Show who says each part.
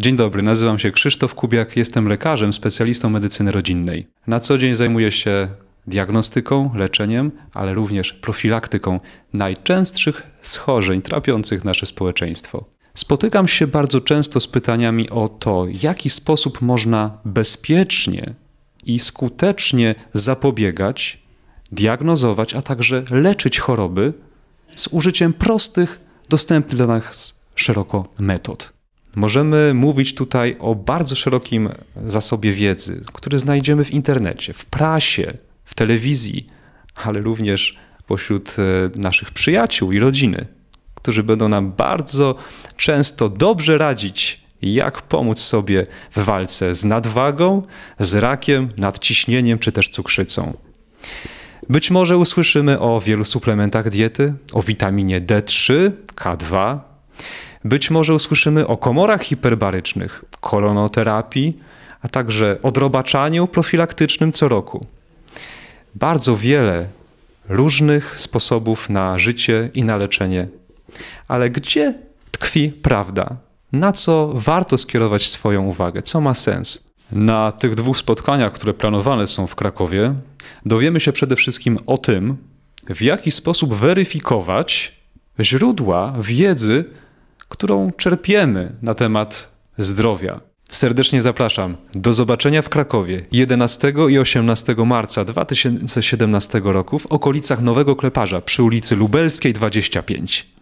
Speaker 1: Dzień dobry, nazywam się Krzysztof Kubiak, jestem lekarzem, specjalistą medycyny rodzinnej. Na co dzień zajmuję się diagnostyką, leczeniem, ale również profilaktyką najczęstszych schorzeń trapiących nasze społeczeństwo. Spotykam się bardzo często z pytaniami o to, w jaki sposób można bezpiecznie i skutecznie zapobiegać, diagnozować, a także leczyć choroby z użyciem prostych, dostępnych dla nas szeroko metod. Możemy mówić tutaj o bardzo szerokim zasobie wiedzy, który znajdziemy w internecie, w prasie, w telewizji, ale również pośród e, naszych przyjaciół i rodziny, którzy będą nam bardzo często dobrze radzić, jak pomóc sobie w walce z nadwagą, z rakiem, nadciśnieniem czy też cukrzycą. Być może usłyszymy o wielu suplementach diety, o witaminie D3, K2, być może usłyszymy o komorach hiperbarycznych, kolonoterapii, a także odrobaczaniu profilaktycznym co roku. Bardzo wiele różnych sposobów na życie i na leczenie. Ale gdzie tkwi prawda? Na co warto skierować swoją uwagę? Co ma sens? Na tych dwóch spotkaniach, które planowane są w Krakowie, dowiemy się przede wszystkim o tym, w jaki sposób weryfikować źródła wiedzy którą czerpiemy na temat zdrowia. Serdecznie zapraszam. Do zobaczenia w Krakowie 11 i 18 marca 2017 roku w okolicach Nowego Kleparza przy ulicy Lubelskiej 25.